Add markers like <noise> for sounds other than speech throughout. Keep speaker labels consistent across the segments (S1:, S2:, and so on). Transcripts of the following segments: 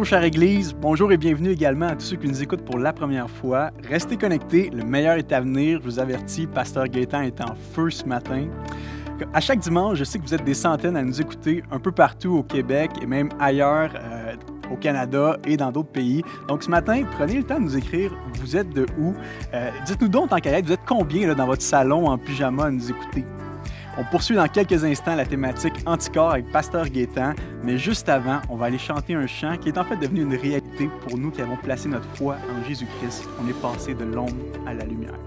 S1: Bonjour, chère Église. Bonjour et bienvenue également à tous ceux qui nous écoutent pour la première fois. Restez connectés, le meilleur est à venir. Je vous avertis, Pasteur Gaétan est en feu ce matin. À chaque dimanche, je sais que vous êtes des centaines à nous écouter un peu partout au Québec et même ailleurs. Euh, au Canada et dans d'autres pays. Donc ce matin, prenez le temps de nous écrire vous êtes de où. Euh, dites-nous donc en carrière, vous êtes combien là, dans votre salon en pyjama à nous écouter. On poursuit dans quelques instants la thématique anticorps avec Pasteur Gaétan, mais juste avant, on va aller chanter un chant qui est en fait devenu une réalité pour nous qui avons placé notre foi en Jésus-Christ. On est passé de l'ombre à la lumière.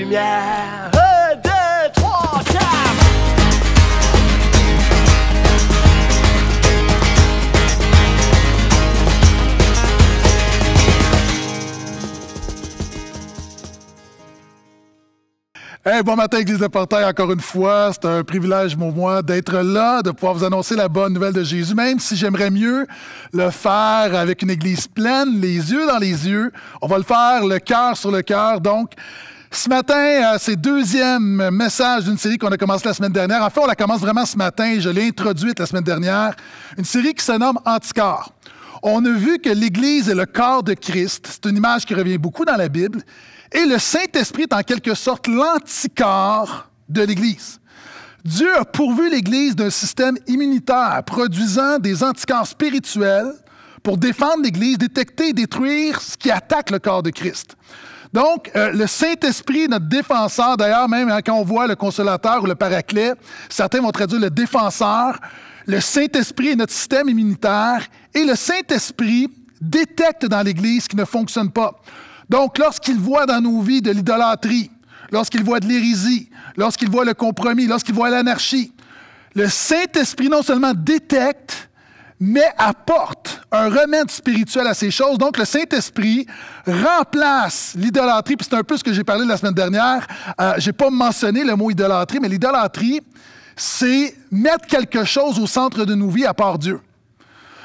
S1: lumière. trois,
S2: Hey, bon matin, Église de Portail, encore une fois. C'est un privilège pour moi d'être là, de pouvoir vous annoncer la bonne nouvelle de Jésus, même si j'aimerais mieux le faire avec une Église pleine, les yeux dans les yeux. On va le faire le cœur sur le cœur. Donc, ce matin, c'est euh, c'est deuxième message d'une série qu'on a commencé la semaine dernière. En fait, on la commence vraiment ce matin. Je l'ai introduite la semaine dernière. Une série qui se nomme Anticorps. On a vu que l'Église est le corps de Christ. C'est une image qui revient beaucoup dans la Bible. Et le Saint-Esprit est en quelque sorte l'anticorps de l'Église. Dieu a pourvu l'Église d'un système immunitaire produisant des anticorps spirituels pour défendre l'Église, détecter et détruire ce qui attaque le corps de Christ. Donc, euh, le Saint-Esprit, notre défenseur, d'ailleurs, même hein, quand on voit le consolateur ou le paraclet, certains vont traduire le défenseur. Le Saint-Esprit est notre système immunitaire et le Saint-Esprit détecte dans l'Église ce qui ne fonctionne pas. Donc, lorsqu'il voit dans nos vies de l'idolâtrie, lorsqu'il voit de l'hérésie, lorsqu'il voit le compromis, lorsqu'il voit l'anarchie, le Saint-Esprit non seulement détecte, mais apporte un remède spirituel à ces choses. Donc, le Saint-Esprit remplace l'idolâtrie. Puis c'est un peu ce que j'ai parlé la semaine dernière. Je euh, j'ai pas mentionné le mot idolâtrie, mais l'idolâtrie, c'est mettre quelque chose au centre de nos vies à part Dieu.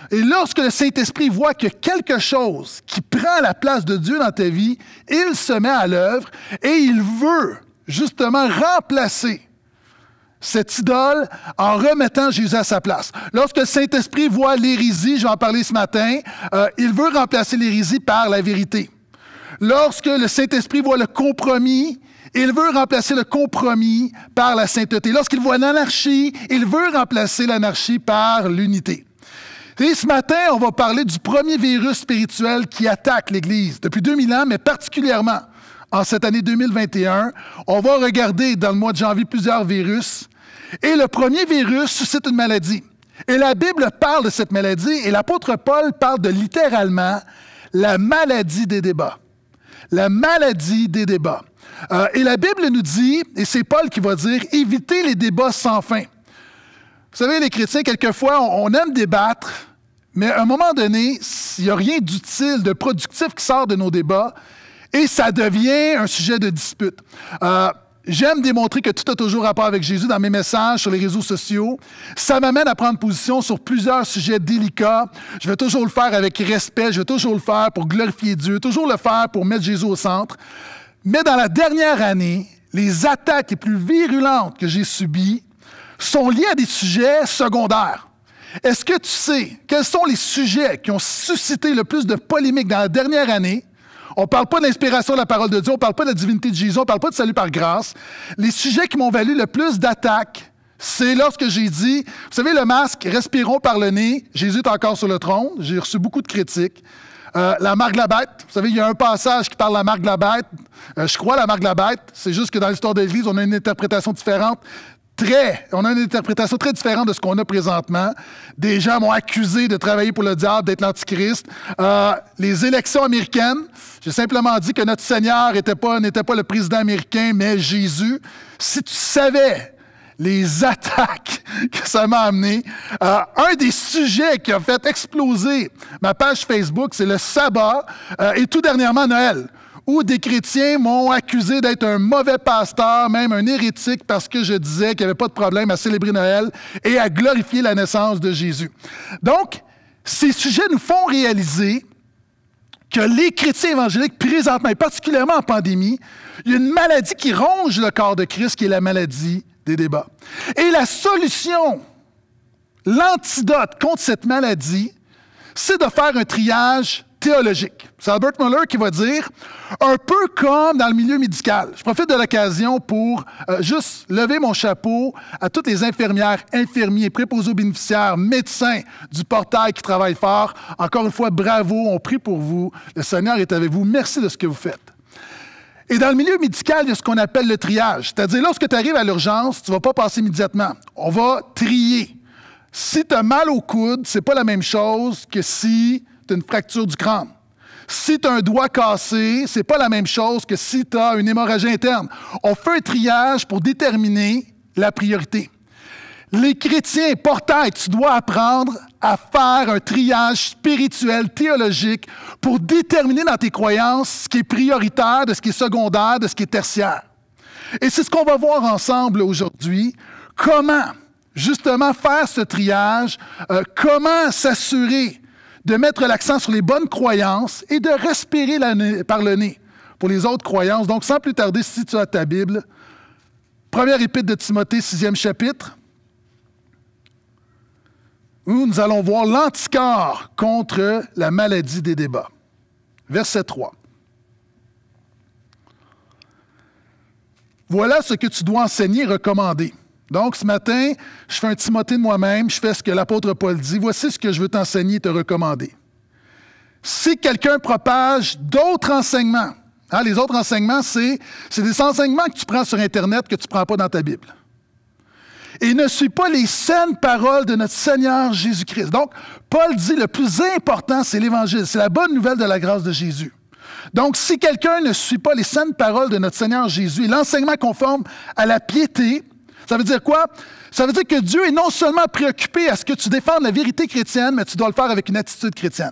S2: Et lorsque le Saint-Esprit voit que quelque chose qui prend la place de Dieu dans ta vie, il se met à l'œuvre et il veut justement remplacer cette idole en remettant Jésus à sa place. Lorsque le Saint-Esprit voit l'hérésie, je vais en parler ce matin, euh, il veut remplacer l'hérésie par la vérité. Lorsque le Saint-Esprit voit le compromis, il veut remplacer le compromis par la sainteté. Lorsqu'il voit l'anarchie, il veut remplacer l'anarchie par l'unité. Et ce matin, on va parler du premier virus spirituel qui attaque l'Église depuis 2000 ans, mais particulièrement en cette année 2021. On va regarder dans le mois de janvier plusieurs virus. Et le premier virus suscite une maladie. Et la Bible parle de cette maladie et l'apôtre Paul parle de littéralement la maladie des débats. La maladie des débats. Euh, et la Bible nous dit, et c'est Paul qui va dire, évitez les débats sans fin. Vous savez, les chrétiens, quelquefois, on, aime débattre, mais à un moment donné, s'il n'y a rien d'utile, de productif qui sort de nos débats. Et ça devient un sujet de dispute. Euh, j'aime démontrer que tout a toujours rapport avec Jésus dans mes messages sur les réseaux sociaux. Ça m'amène à prendre position sur plusieurs sujets délicats. Je vais toujours le faire avec respect, je vais toujours le faire pour glorifier Dieu, toujours le faire pour mettre Jésus au centre. Mais dans la dernière année, les attaques les plus virulentes que j'ai subies sont liées à des sujets secondaires. Est-ce que tu sais quels sont les sujets qui ont suscité le plus de polémiques dans la dernière année on ne parle pas d'inspiration de la parole de Dieu, on ne parle pas de la divinité de Jésus, on ne parle pas de salut par grâce. Les sujets qui m'ont valu le plus d'attaques, c'est lorsque j'ai dit, vous savez, le masque, respirons par le nez, Jésus est encore sur le trône, j'ai reçu beaucoup de critiques. Euh, la marque de la bête, vous savez, il y a un passage qui parle de la marque de la bête. Euh, je crois la marque de la bête, c'est juste que dans l'histoire de l'Église, on a une interprétation différente très, on a une interprétation très différente de ce qu'on a présentement. Des gens m'ont accusé de travailler pour le diable, d'être l'antichrist. Euh, les élections américaines, j'ai simplement dit que notre Seigneur n'était pas, pas le président américain, mais Jésus. Si tu savais les <laughs> attaques que ça m'a amené. Euh, un des sujets qui a fait exploser ma page Facebook, c'est le sabbat euh, et tout dernièrement Noël où des chrétiens m'ont accusé d'être un mauvais pasteur, même un hérétique, parce que je disais qu'il n'y avait pas de problème à célébrer Noël et à glorifier la naissance de Jésus. Donc, ces sujets nous font réaliser que les chrétiens évangéliques, présentement, et particulièrement en pandémie, il y a une maladie qui ronge le corps de Christ, qui est la maladie des débats. Et la solution, l'antidote contre cette maladie, c'est de faire un triage théologique. C'est Albert Muller qui va dire, un peu comme dans le milieu médical, je profite de l'occasion pour euh, juste lever mon chapeau à toutes les infirmières, infirmiers, préposés aux bénéficiaires, médecins du portail qui travaillent fort. Encore une fois, bravo, on prie pour vous. Le Seigneur est avec vous. Merci de ce que vous faites. Et dans le milieu médical, il y a ce qu'on appelle le triage. C'est-à-dire, lorsque tu arrives à l'urgence, tu ne vas pas passer immédiatement. On va trier. Si tu as mal au coude, c'est pas la même chose que si une fracture du crâne. Si tu as un doigt cassé, c'est pas la même chose que si tu as une hémorragie interne. On fait un triage pour déterminer la priorité. Les chrétiens portaient, tu dois apprendre à faire un triage spirituel, théologique, pour déterminer dans tes croyances ce qui est prioritaire, de ce qui est secondaire, de ce qui est tertiaire. Et c'est ce qu'on va voir ensemble aujourd'hui. Comment, justement, faire ce triage? Euh, comment s'assurer de mettre l'accent sur les bonnes croyances et de respirer par le nez pour les autres croyances. Donc, sans plus tarder, si tu as ta Bible, première épître de Timothée, sixième chapitre, où nous allons voir l'anticorps contre la maladie des débats. Verset 3. Voilà ce que tu dois enseigner et recommander. Donc, ce matin, je fais un Timothée de moi-même, je fais ce que l'apôtre Paul dit. Voici ce que je veux t'enseigner et te recommander. Si quelqu'un propage d'autres enseignements, hein, les autres enseignements, c'est des enseignements que tu prends sur Internet que tu ne prends pas dans ta Bible. Et ne suis pas les saines paroles de notre Seigneur Jésus-Christ. Donc, Paul dit le plus important, c'est l'Évangile, c'est la bonne nouvelle de la grâce de Jésus. Donc, si quelqu'un ne suit pas les saines paroles de notre Seigneur Jésus l'enseignement conforme à la piété, ça veut dire quoi? Ça veut dire que Dieu est non seulement préoccupé à ce que tu défendes la vérité chrétienne, mais tu dois le faire avec une attitude chrétienne.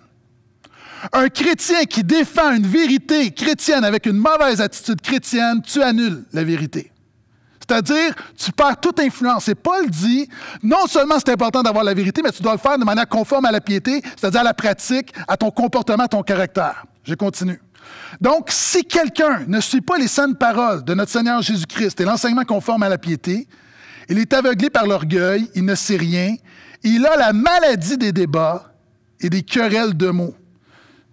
S2: Un chrétien qui défend une vérité chrétienne avec une mauvaise attitude chrétienne, tu annules la vérité. C'est-à-dire, tu perds toute influence. Et Paul dit, non seulement c'est important d'avoir la vérité, mais tu dois le faire de manière conforme à la piété, c'est-à-dire à la pratique, à ton comportement, à ton caractère. Je continue. Donc, si quelqu'un ne suit pas les saintes paroles de notre Seigneur Jésus-Christ et l'enseignement conforme à la piété, il est aveuglé par l'orgueil, il ne sait rien. Il a la maladie des débats et des querelles de mots.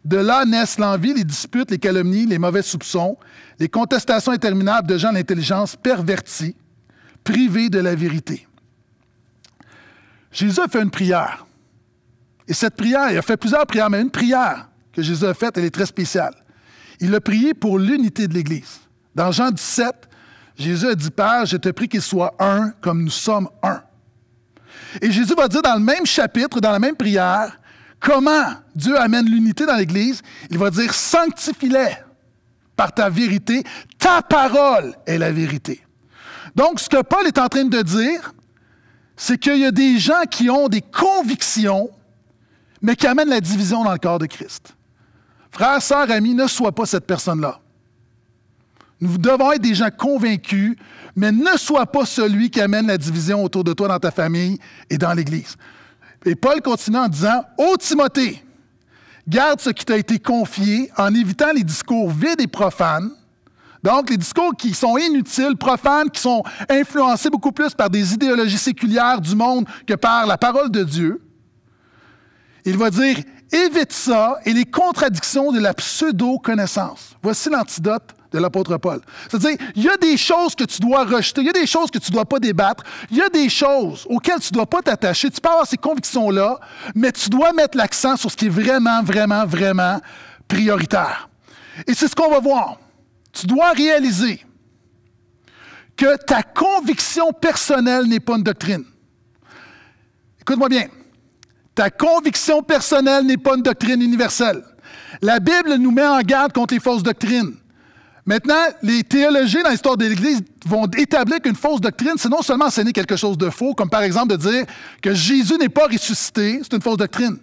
S2: De là naissent l'envie, les disputes, les calomnies, les mauvais soupçons, les contestations interminables de gens d'intelligence pervertis, privés de la vérité. Jésus a fait une prière. Et cette prière, il a fait plusieurs prières, mais une prière que Jésus a faite, elle est très spéciale. Il a prié pour l'unité de l'Église. Dans Jean 17, Jésus a dit, Père, je te prie qu'il soit un comme nous sommes un. Et Jésus va dire dans le même chapitre, dans la même prière, comment Dieu amène l'unité dans l'Église. Il va dire, sanctifie-les par ta vérité. Ta parole est la vérité. Donc, ce que Paul est en train de dire, c'est qu'il y a des gens qui ont des convictions, mais qui amènent la division dans le corps de Christ. Frères, sœurs, amis, ne sois pas cette personne-là. Nous devons être des gens convaincus, mais ne sois pas celui qui amène la division autour de toi dans ta famille et dans l'Église. Et Paul continue en disant, Ô Timothée, garde ce qui t'a été confié en évitant les discours vides et profanes. Donc, les discours qui sont inutiles, profanes, qui sont influencés beaucoup plus par des idéologies séculières du monde que par la parole de Dieu. Il va dire, évite ça et les contradictions de la pseudo-connaissance. Voici l'antidote de l'apôtre Paul. C'est-à-dire, il y a des choses que tu dois rejeter, il y a des choses que tu ne dois pas débattre, il y a des choses auxquelles tu ne dois pas t'attacher. Tu peux avoir ces convictions-là, mais tu dois mettre l'accent sur ce qui est vraiment, vraiment, vraiment prioritaire. Et c'est ce qu'on va voir. Tu dois réaliser que ta conviction personnelle n'est pas une doctrine. Écoute-moi bien. Ta conviction personnelle n'est pas une doctrine universelle. La Bible nous met en garde contre les fausses doctrines. Maintenant, les théologiens dans l'histoire de l'Église vont établir qu'une fausse doctrine, c'est non seulement enseigner quelque chose de faux, comme par exemple de dire que Jésus n'est pas ressuscité, c'est une fausse doctrine.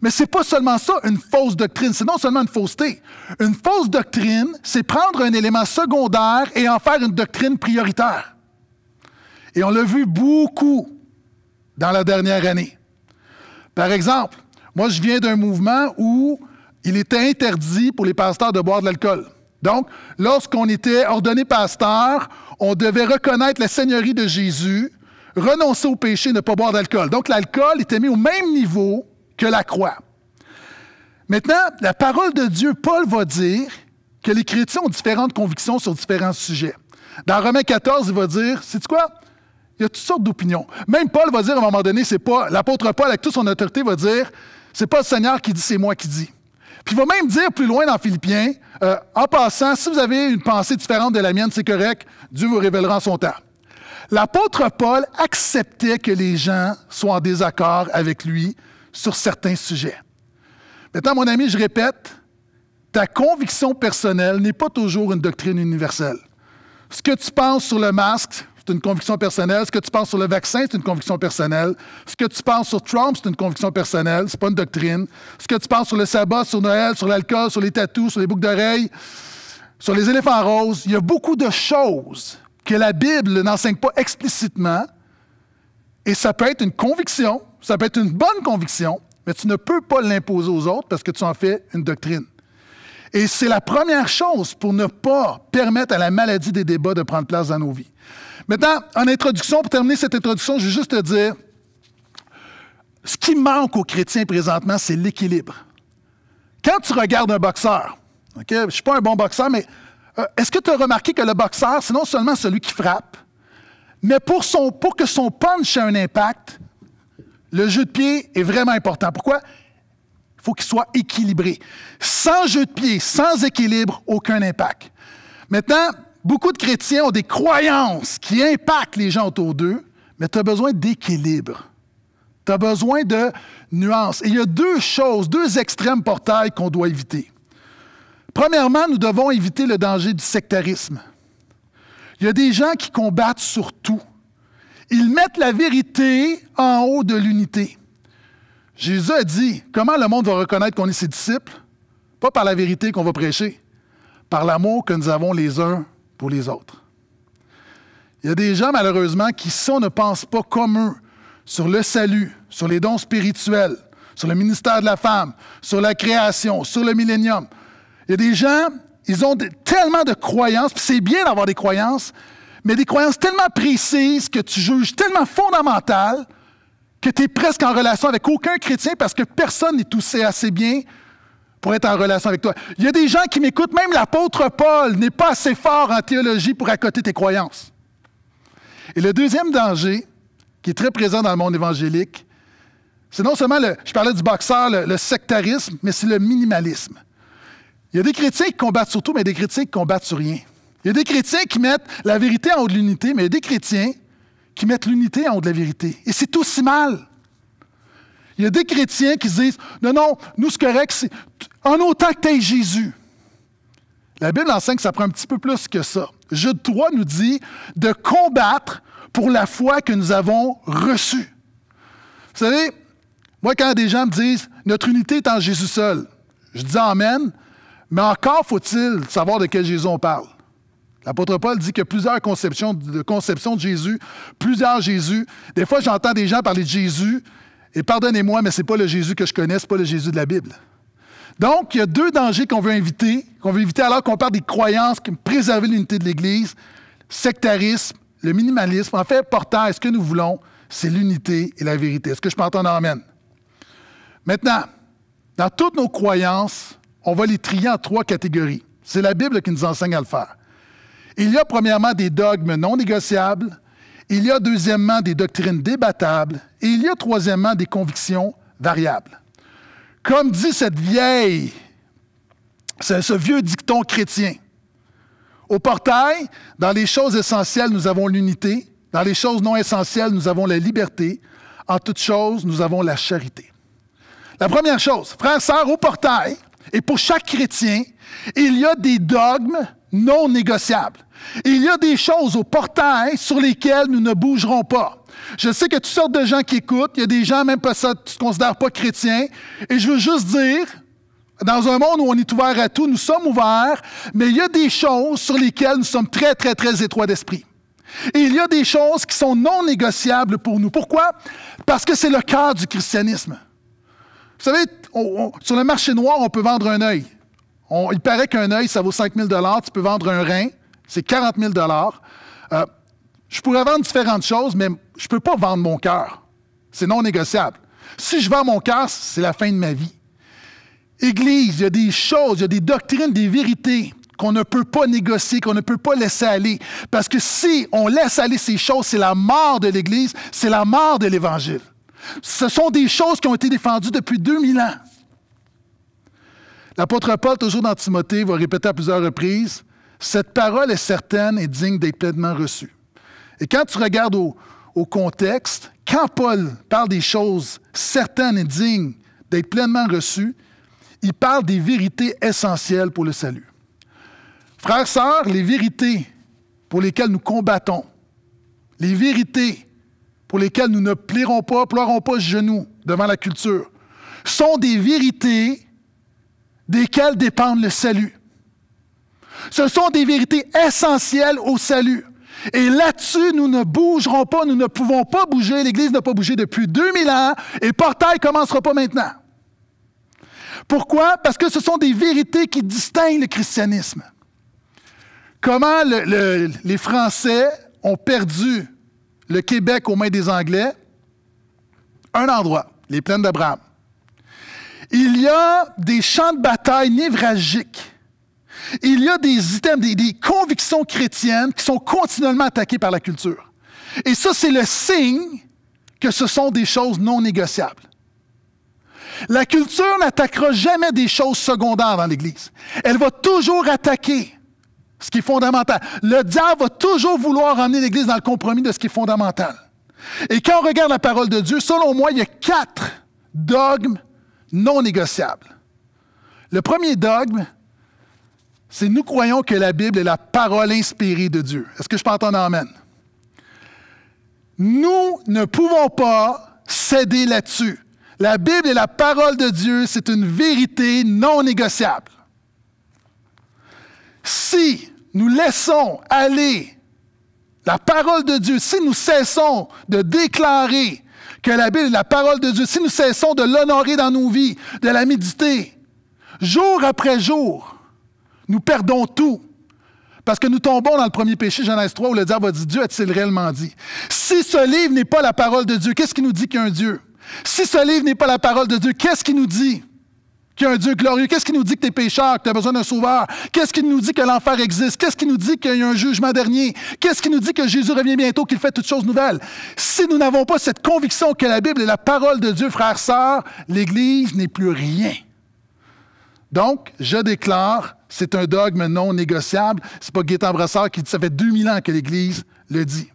S2: Mais ce n'est pas seulement ça, une fausse doctrine, c'est non seulement une fausseté. Une fausse doctrine, c'est prendre un élément secondaire et en faire une doctrine prioritaire. Et on l'a vu beaucoup dans la dernière année. Par exemple, moi je viens d'un mouvement où il était interdit pour les pasteurs de boire de l'alcool. Donc, lorsqu'on était ordonné pasteur, on devait reconnaître la seigneurie de Jésus, renoncer au péché, ne pas boire d'alcool. Donc, l'alcool était mis au même niveau que la croix. Maintenant, la parole de Dieu, Paul va dire que les chrétiens ont différentes convictions sur différents sujets. Dans Romains 14, il va dire, c'est quoi? Il y a toutes sortes d'opinions. Même Paul va dire à un moment donné, c'est pas l'apôtre Paul avec toute son autorité va dire, c'est pas le Seigneur qui dit, c'est moi qui dis. Puis il va même dire plus loin dans Philippiens, euh, en passant, si vous avez une pensée différente de la mienne, c'est correct, Dieu vous révélera en son temps. L'apôtre Paul acceptait que les gens soient en désaccord avec lui sur certains sujets. Maintenant, mon ami, je répète, ta conviction personnelle n'est pas toujours une doctrine universelle. Ce que tu penses sur le masque, c'est une conviction personnelle. Ce que tu penses sur le vaccin, c'est une conviction personnelle. Ce que tu penses sur Trump, c'est une conviction personnelle. C'est pas une doctrine. Ce que tu penses sur le sabbat, sur Noël, sur l'alcool, sur les tatous, sur les boucles d'oreilles, sur les éléphants roses, il y a beaucoup de choses que la Bible n'enseigne pas explicitement. Et ça peut être une conviction, ça peut être une bonne conviction, mais tu ne peux pas l'imposer aux autres parce que tu en fais une doctrine. Et c'est la première chose pour ne pas permettre à la maladie des débats de prendre place dans nos vies. Maintenant, en introduction, pour terminer cette introduction, je vais juste te dire, ce qui manque aux chrétiens présentement, c'est l'équilibre. Quand tu regardes un boxeur, je ne suis pas un bon boxeur, mais euh, est-ce que tu as remarqué que le boxeur, c'est non seulement celui qui frappe, mais pour, pour que son punch ait un impact, le jeu de pied est vraiment important. Pourquoi? Il faut qu'il soit équilibré. Sans jeu de pied, sans équilibre, aucun impact. Maintenant, Beaucoup de chrétiens ont des croyances qui impactent les gens autour d'eux, mais tu as besoin d'équilibre. Tu as besoin de nuances. Et il y a deux choses, deux extrêmes portails qu'on doit éviter. Premièrement, nous devons éviter le danger du sectarisme. Il y a des gens qui combattent sur tout. Ils mettent la vérité en haut de l'unité. Jésus a dit, comment le monde va reconnaître qu'on est ses disciples? Pas par la vérité qu'on va prêcher, par l'amour que nous avons les uns pour les autres. Il y a des gens, malheureusement, qui, sont ne pensent pas comme eux sur le salut, sur les dons spirituels, sur le ministère de la femme, sur la création, sur le millénium, il y a des gens, ils ont tellement de croyances, puis c'est bien d'avoir des croyances, mais des croyances tellement précises que tu juges tellement fondamentales que tu es presque en relation avec aucun chrétien parce que personne n'est toussé assez bien pour être en relation avec toi. Il y a des gens qui m'écoutent, même l'apôtre Paul n'est pas assez fort en théologie pour accoter tes croyances. Et le deuxième danger, qui est très présent dans le monde évangélique, c'est non seulement, le, je parlais du boxeur, le, sectarisme, mais c'est le minimalisme. Il y a des chrétiens qui combattent sur tout, mais des chrétiens qui combattent sur rien. Il y a des chrétiens qui mettent la vérité en haut de l'unité, mais il y a des chrétiens qui mettent l'unité en haut de la vérité. Et c'est aussi mal. Il y a des chrétiens qui disent Non, non, nous, ce correct, c'est en autant que tu Jésus. La Bible enseigne que ça prend un petit peu plus que ça. Jude 3 nous dit de combattre pour la foi que nous avons reçue. Vous savez, moi, quand des gens me disent Notre unité est en Jésus seul, je dis Amen, mais encore faut-il savoir de quel Jésus on parle. L'apôtre Paul dit qu'il y a plusieurs conceptions de, conceptions de Jésus, plusieurs Jésus. Des fois, j'entends des gens parler de Jésus, et pardonnez-moi, mais ce n'est pas le Jésus que je connais, ce n'est pas le Jésus de la Bible. Donc, il y a deux dangers qu'on veut éviter, qu'on veut éviter alors qu'on parle des croyances qui préserver l'unité de l'Église, sectarisme, le minimalisme. En fait, portant à ce que nous voulons, c'est l'unité et la vérité. Est-ce que je peux entendre Amen? Maintenant, dans toutes nos croyances, on va les trier en trois catégories. C'est la Bible qui nous enseigne à le faire. Il y a premièrement des dogmes non négociables, il y a deuxièmement des doctrines débattables et il y a troisièmement des convictions variables. Comme dit cette vieille, ce, vieux dicton chrétien, au portail, dans les choses essentielles, nous avons l'unité, dans les choses non essentielles, nous avons la liberté, en toutes choses, nous avons la charité. La première chose, frères, sœurs, au portail, et pour chaque chrétien, il y a des dogmes, non négociables. il y a des choses au portail sur lesquelles nous ne bougerons pas. Je sais que toutes sortes de gens qui écoutent, il y a des gens même pas ça, qui ne se considèrent pas chrétiens, et je veux juste dire, dans un monde où on est ouvert à tout, nous sommes ouverts, mais il y a des choses sur lesquelles nous sommes très, très, très étroits d'esprit. Et il y a des choses qui sont non négociables pour nous. Pourquoi? Parce que c'est le cœur du christianisme. Vous savez, sur le marché noir, on peut vendre un œil il paraît qu'un œil, ça vaut 5 000 Tu peux vendre un rein, c'est 40 000 euh, Je pourrais vendre différentes choses, mais je ne peux pas vendre mon cœur. C'est non négociable. Si je vends mon cœur, c'est la fin de ma vie. Église, il y a des choses, il y a des doctrines, des vérités qu'on ne peut pas négocier, qu'on ne peut pas laisser aller. Parce que si on laisse aller ces choses, c'est la mort de l'Église, c'est la mort de l'Évangile. Ce sont des choses qui ont été défendues depuis 2000 ans. L'apôtre Paul, toujours dans Timothée, va répéter à plusieurs reprises Cette parole est certaine et digne d'être pleinement reçue. Et quand tu regardes au, contexte, quand Paul parle des choses certaines et dignes d'être pleinement reçues, il parle des vérités essentielles pour le salut. Frères, sœurs, les vérités pour lesquelles nous combattons, les vérités pour lesquelles nous ne plierons pas, pleurons pas genoux devant la culture, sont des vérités desquelles dépendent le salut. Ce sont des vérités essentielles au salut. Et là-dessus, nous ne bougerons pas, nous ne pouvons pas bouger. L'Église n'a pas bougé depuis 2000 ans et Portail ne commencera pas maintenant. Pourquoi? Parce que ce sont des vérités qui distinguent le christianisme. Comment les Français ont perdu le Québec aux mains des Anglais? Un endroit, les plaines d'Abraham. Il y a des champs de bataille névralgiques. Il y a des items, des, convictions chrétiennes qui sont continuellement attaquées par la culture. Et ça, c'est le signe que ce sont des choses non négociables. La culture n'attaquera jamais des choses secondaires dans l'Église. Elle va toujours attaquer ce qui est fondamental. Le diable va toujours vouloir emmener l'Église dans le compromis de ce qui est fondamental. Et quand on regarde la parole de Dieu, selon moi, il y a quatre dogmes non négociable. Le premier dogme, c'est nous croyons que la Bible est la parole inspirée de Dieu. Est-ce que je peux entendre Amen? Nous ne pouvons pas céder là-dessus. La Bible est la parole de Dieu, c'est une vérité non négociable. Si nous laissons aller la parole de Dieu, si nous cessons de déclarer que la Bible est la parole de Dieu, si nous cessons de l'honorer dans nos vies, de la méditer, jour après jour, nous perdons tout. Parce que nous tombons dans le premier péché, Genèse 3, où le diable dit Dieu a-t-il réellement dit Si ce livre n'est pas la parole de Dieu, qu'est-ce qui nous dit qu'il y a un Dieu Si ce livre n'est pas la parole de Dieu, qu'est-ce qui nous dit qu'il a un Dieu glorieux? Qu'est-ce qui nous dit que tu es pécheur, que tu as besoin d'un sauveur? Qu'est-ce qui nous dit que l'enfer existe? Qu'est-ce qui nous dit qu'il y a un jugement dernier? Qu'est-ce qui nous dit que Jésus revient bientôt, qu'il fait toutes choses nouvelles? Si nous n'avons pas cette conviction que la Bible est la parole de Dieu, frère, sœur, l'Église n'est plus rien. Donc, je déclare, c'est un dogme non négociable. C'est pas Gaétan Brassard qui dit, ça fait 2000 ans que l'Église le dit.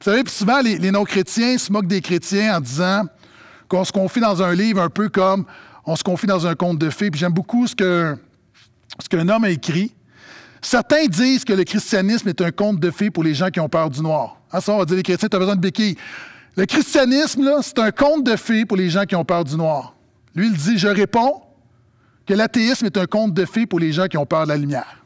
S2: Vous savez, souvent, les, les non-chrétiens se moquent des chrétiens en disant qu'on se confie dans un livre un peu comme on se confie dans un conte de fées. Puis j'aime beaucoup ce qu'un ce homme a écrit. Certains disent que le christianisme est un conte de fées pour les gens qui ont peur du noir. Ah, ça, on va dire les chrétiens, tu as besoin de béquilles. Le christianisme, c'est un conte de fées pour les gens qui ont peur du noir. Lui, il dit, je réponds que l'athéisme est un conte de fées pour les gens qui ont peur de la lumière.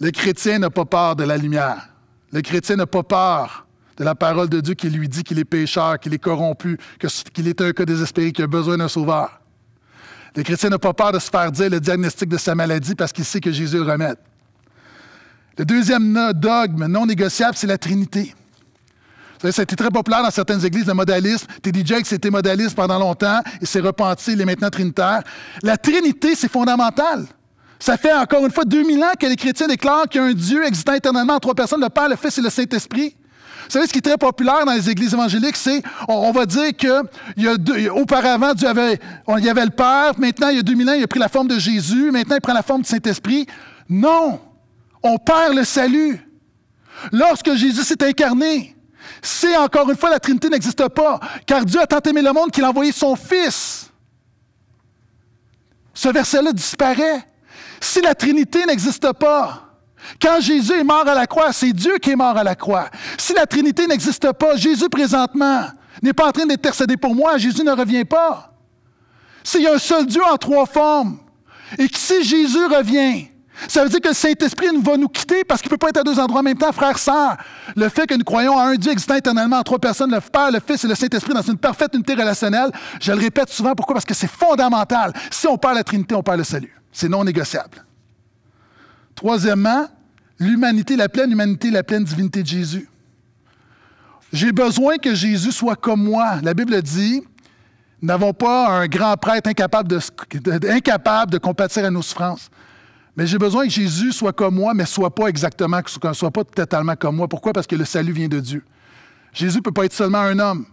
S2: Le chrétien n'a pas peur de la lumière. Le chrétien n'a pas peur de la parole de Dieu qui lui dit qu'il est pécheur, qu'il est corrompu, qu'il est un cas désespéré, qu'il a besoin d'un sauveur. Les chrétiens n'ont pas peur de se faire dire le diagnostic de sa maladie parce qu'il sait que Jésus le remède. Le deuxième dogme non négociable, c'est la Trinité. Vous savez, ça a été très populaire dans certaines églises, le modalisme. Teddy Jakes c'était modaliste pendant longtemps, il s'est repenti, il est maintenant trinitaire. La Trinité, c'est fondamental. Ça fait encore une fois 2000 ans que les chrétiens déclarent qu'il y a un Dieu existant éternellement en trois personnes, le Père, le Fils et le Saint-Esprit. Vous savez, ce qui est très populaire dans les églises évangéliques, c'est, on, va dire que il y auparavant, avait, on, y avait le Père, maintenant, il y a 2000 ans, il a pris la forme de Jésus, maintenant, il prend la forme du Saint-Esprit. Non! On perd le salut. Lorsque Jésus s'est incarné, c'est encore une fois, la Trinité n'existe pas, car Dieu a tant aimé le monde qu'il a envoyé son Fils. Ce verset-là disparaît. Si la Trinité n'existe pas, quand Jésus est mort à la croix, c'est Dieu qui est mort à la croix. Si la Trinité n'existe pas, Jésus présentement n'est pas en train d'intercéder pour moi, Jésus ne revient pas. S'il y a un seul Dieu en trois formes, et que si Jésus revient, ça veut dire que le Saint-Esprit ne va nous quitter parce qu'il ne peut pas être à deux endroits en même temps, frère, sœurs. Le fait que nous croyons à un Dieu existant éternellement en trois personnes, le Père, le Fils et le Saint-Esprit, dans une parfaite unité relationnelle, je le répète souvent, pourquoi? Parce que c'est fondamental. Si on perd la Trinité, on perd le salut. C'est non négociable. Troisièmement, l'humanité, la pleine humanité, la pleine divinité de Jésus. J'ai besoin que Jésus soit comme moi. La Bible dit, nous n'avons pas un grand prêtre incapable de, compatir à nos souffrances. Mais j'ai besoin que Jésus soit comme moi, mais soit pas exactement, soit pas totalement comme moi. Pourquoi? Parce que le salut vient de Dieu. Jésus ne peut pas être seulement un homme,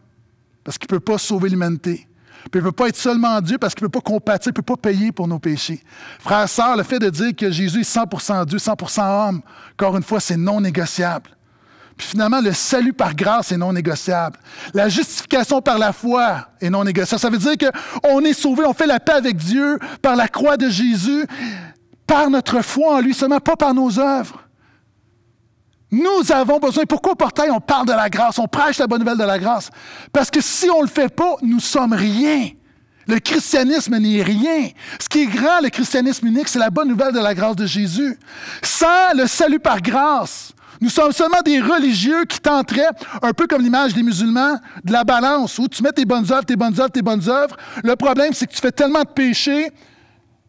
S2: parce qu'il ne peut pas sauver l'humanité. Puis il ne peut pas être seulement Dieu parce qu'il ne peut pas compatir, il ne peut pas payer pour nos péchés. Frères, sœur, le fait de dire que Jésus est 100% Dieu, 100% homme, encore une fois, c'est non négociable. Puis finalement, le salut par grâce est non négociable. La justification par la foi est non négociable. Ça veut dire qu'on est sauvé, on fait la paix avec Dieu par la croix de Jésus, par notre foi en lui seulement, pas par nos œuvres. Nous avons besoin. Pourquoi au portail, on parle de la grâce, on prêche la bonne nouvelle de la grâce? Parce que si on le fait pas, nous sommes rien. Le christianisme n'est rien. Ce qui est grand, le christianisme unique, c'est la bonne nouvelle de la grâce de Jésus. Sans le salut par grâce, nous sommes seulement des religieux qui tenteraient, un peu comme l'image des musulmans, de la balance, où tu mets tes bonnes œuvres, tes bonnes œuvres, tes bonnes œuvres. Le problème, c'est que tu fais tellement de péchés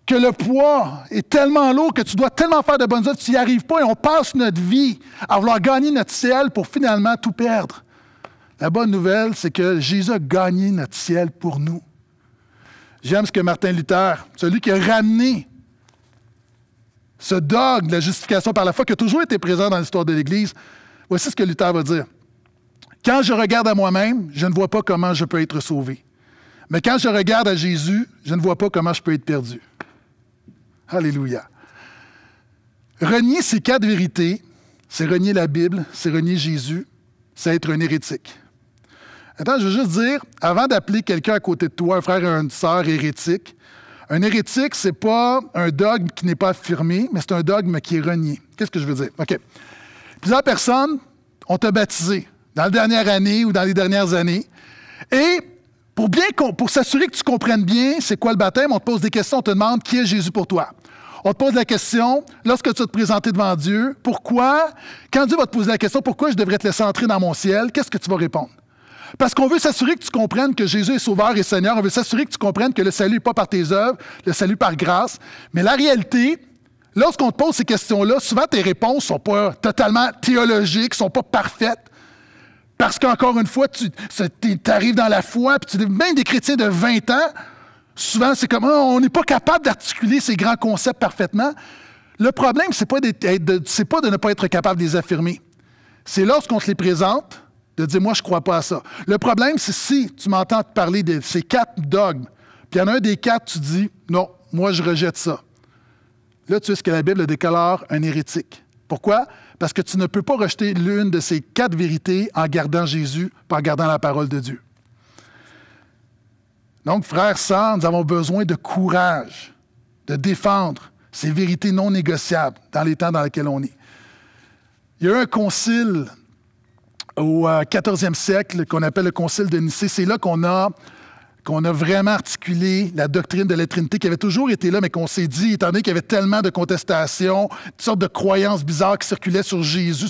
S2: que le poids est tellement lourd que tu dois tellement faire de bonnes œuvres, tu n'y arrives pas et on passe notre vie à vouloir gagner notre ciel pour finalement tout perdre. La bonne nouvelle, c'est que Jésus a gagné notre ciel pour nous. J'aime ce que Martin Luther, celui qui a ramené ce dogme de la justification par la foi qui a toujours été présent dans l'histoire de l'Église, voici ce que Luther va dire. Quand je regarde à moi-même, je ne vois pas comment je peux être sauvé. Mais quand je regarde à Jésus, je ne vois pas comment je peux être perdu. Alléluia. Renier ces quatre vérités, c'est renier la Bible, c'est renier Jésus, c'est être un hérétique. Attends, je veux juste dire, avant d'appeler quelqu'un à côté de toi, un frère ou une sœur hérétique, un hérétique, c'est pas un dogme qui n'est pas affirmé, mais c'est un dogme qui est renié. Qu'est-ce que je veux dire? OK. Plusieurs personnes ont te baptisé dans la dernière année ou dans les dernières années. Et pour bien pour s'assurer que tu comprennes bien c'est quoi le baptême, on te pose des questions, on te demande qui est Jésus pour toi. On te pose la question, lorsque tu vas te présenter devant Dieu, pourquoi, quand Dieu va te poser la question, pourquoi je devrais te laisser entrer dans mon ciel, qu'est-ce que tu vas répondre? Parce qu'on veut s'assurer que tu comprennes que Jésus est sauveur et Seigneur. On veut s'assurer que tu comprennes que le salut n'est pas par tes œuvres, le salut par grâce. Mais la réalité, lorsqu'on te pose ces questions-là, souvent tes réponses sont pas totalement théologiques, sont pas parfaites. Parce qu'encore une fois, tu arrives dans la foi, puis tu même des chrétiens de 20 ans Souvent, c'est comme ah, on n'est pas capable d'articuler ces grands concepts parfaitement. Le problème, ce n'est pas, de ne pas être capable de les affirmer. C'est lorsqu'on te les présente, de dire Moi, je ne crois pas à ça. Le problème, c'est si tu m'entends te parler de ces quatre dogmes, puis il y en a un des quatre, tu dis Non, moi, je rejette ça. Là, tu es ce que la Bible déclare un hérétique. Pourquoi? Parce que tu ne peux pas rejeter l'une de ces quatre vérités en gardant Jésus, en gardant la parole de Dieu. Donc, frères, sœurs, nous avons besoin de courage, de défendre ces vérités non négociables dans les temps dans lesquels on est. Il y a eu un concile au 14e euh, siècle qu'on appelle le concile de Nicée. C'est là qu'on a, qu'on a vraiment articulé la doctrine de la Trinité qui avait toujours été là, mais qu'on s'est dit, étant donné qu'il y avait tellement de contestations, toutes sortes de croyances bizarres qui circulaient sur Jésus,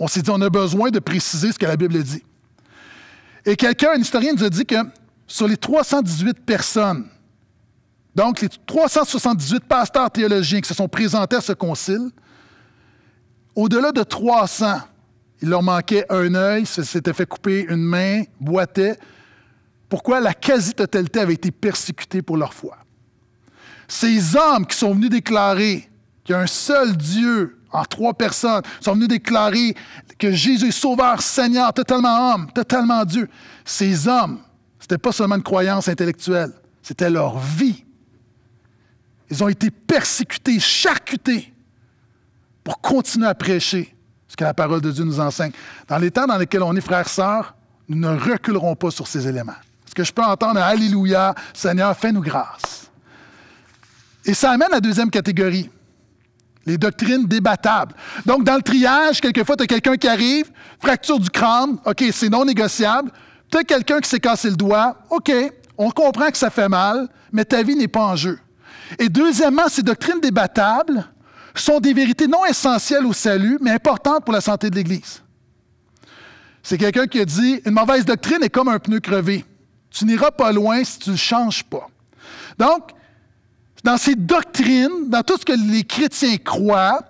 S2: on s'est dit, on a besoin de préciser ce que la Bible dit. Et quelqu'un, un historien, nous a dit que sur les 318 personnes, donc les 378 pasteurs théologiens qui se sont présentés à ce concile, au-delà de 300, il leur manquait un œil, s'était fait couper une main, boitait. Pourquoi la quasi-totalité avait été persécutée pour leur foi? Ces hommes qui sont venus déclarer qu'il y a un seul Dieu en trois personnes, sont venus déclarer que Jésus est sauveur, Seigneur, totalement homme, totalement Dieu. Ces hommes n'était pas seulement une croyance intellectuelle, c'était leur vie. Ils ont été persécutés, charcutés pour continuer à prêcher ce que la parole de Dieu nous enseigne. Dans les temps dans lesquels on est frères sœurs, nous ne reculerons pas sur ces éléments. ce que je peux entendre Alléluia, Seigneur, fais-nous grâce. Et ça amène à la deuxième catégorie, les doctrines débattables. Donc, dans le triage, quelquefois, tu as quelqu'un qui arrive, fracture du crâne, OK, c'est non négociable, tu as quelqu'un qui s'est cassé le doigt, OK, on comprend que ça fait mal, mais ta vie n'est pas en jeu. Et deuxièmement, ces doctrines débattables sont des vérités non essentielles au salut, mais importantes pour la santé de l'Église. C'est quelqu'un qui a dit Une mauvaise doctrine est comme un pneu crevé. Tu n'iras pas loin si tu ne changes pas. Donc, dans ces doctrines, dans tout ce que les chrétiens croient,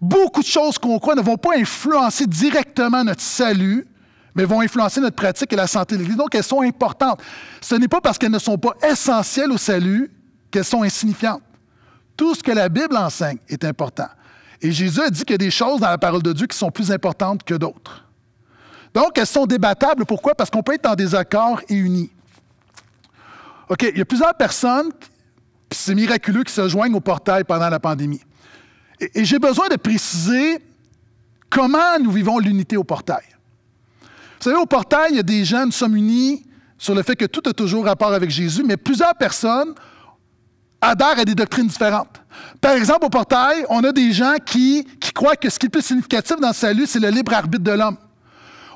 S2: beaucoup de choses qu'on croit ne vont pas influencer directement notre salut, mais vont influencer notre pratique et la santé de l'Église. Donc, elles sont importantes. Ce n'est pas parce qu'elles ne sont pas essentielles au salut qu'elles sont insignifiantes. Tout ce que la Bible enseigne est important. Et Jésus a dit qu'il y a des choses dans la parole de Dieu qui sont plus importantes que d'autres. Donc, elles sont débattables. Pourquoi? Parce qu'on peut être en désaccord et unis. OK, il y a plusieurs personnes, c'est miraculeux, qui se joignent au portail pendant la pandémie. et j'ai besoin de préciser comment nous vivons l'unité au portail. Vous savez, au portail, il y a des gens, nous sommes unis sur le fait que tout a toujours rapport avec Jésus, mais plusieurs personnes adhèrent à des doctrines différentes. Par exemple, au portail, on a des gens qui, croient que ce qui est le plus significatif dans le salut, c'est le libre arbitre de l'homme.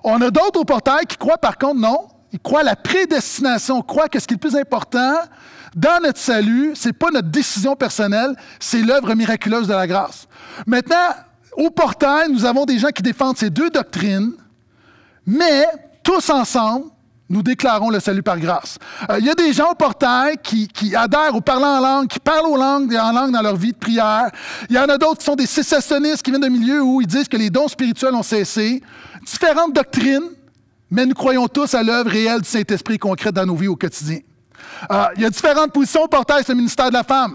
S2: On a d'autres au portail qui croient, par contre, non, ils croient à la prédestination, croient que ce qui est le plus important dans notre salut, ce n'est pas notre décision personnelle, c'est l'œuvre miraculeuse de la grâce. Maintenant, au portail, nous avons des gens qui défendent ces deux doctrines mais tous ensemble, nous déclarons le salut par grâce. Il euh, y a des gens au portail qui, adhèrent au parlant en langue, qui parlent aux langues, en langue dans leur vie de prière. Il y en a d'autres qui sont des sécessionnistes qui viennent de milieu où ils disent que les dons spirituels ont cessé. Différentes doctrines, mais nous croyons tous à l'œuvre réelle du Saint-Esprit concrète dans nos vies au quotidien. il euh, y a différentes positions au portail sur le ministère de la femme.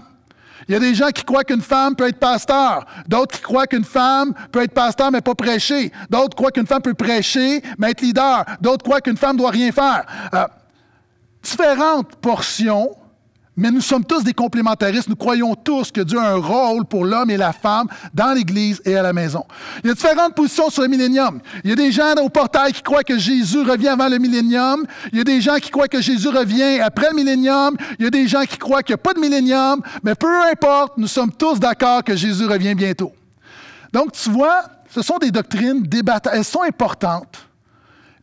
S2: Il y a des gens qui croient qu'une femme peut être pasteur, d'autres qui croient qu'une femme peut être pasteur mais pas prêcher, d'autres croient qu'une femme peut prêcher mais être leader, d'autres croient qu'une femme doit rien faire. Euh, différentes portions mais nous sommes tous des complémentaristes. Nous croyons tous que Dieu a un rôle pour l'homme et la femme dans l'Église et à la maison. Il y a différentes positions sur le millénium. Il y a des gens au portail qui croient que Jésus revient avant le millénium. Il y a des gens qui croient que Jésus revient après le millénium. Il y a des gens qui croient qu'il n'y a pas de millénium. Mais peu importe, nous sommes tous d'accord que Jésus revient bientôt. Donc, tu vois, ce sont des doctrines débattantes. Elles sont importantes,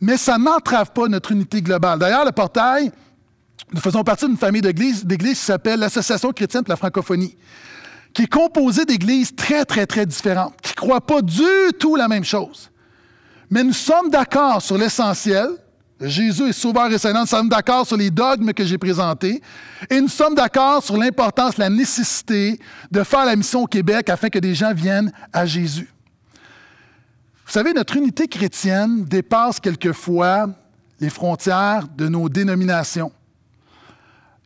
S2: mais ça n'entrave pas notre unité globale. D'ailleurs, le portail, nous faisons partie d'une famille d'églises qui s'appelle l'Association chrétienne de la francophonie, qui est composée d'églises très, très, très différentes, qui ne croient pas du tout la même chose. Mais nous sommes d'accord sur l'essentiel. Jésus est sauveur et Seigneur. Nous sommes d'accord sur les dogmes que j'ai présentés. Et nous sommes d'accord sur l'importance, la nécessité de faire la mission au Québec afin que des gens viennent à Jésus. Vous savez, notre unité chrétienne dépasse quelquefois les frontières de nos dénominations.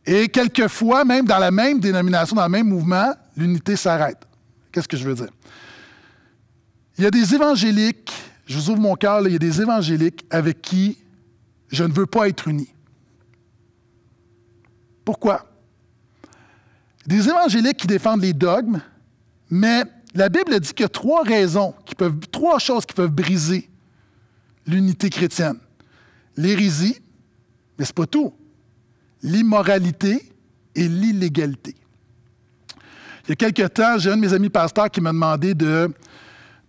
S2: Et quelquefois, même dans la même dénomination, dans le même mouvement, l'unité s'arrête. Qu'est-ce que je veux dire? Il y a des évangéliques, je vous ouvre mon cœur, il y a des évangéliques avec qui je ne veux pas être uni. Pourquoi? Des évangéliques qui défendent les dogmes, mais la Bible dit qu'il y a trois raisons, trois choses qui peuvent briser l'unité chrétienne. L'hérésie, mais ce n'est pas tout l'immoralité et l'illégalité. Il y a quelques temps, j'ai un de mes amis pasteurs qui m'a demandé de,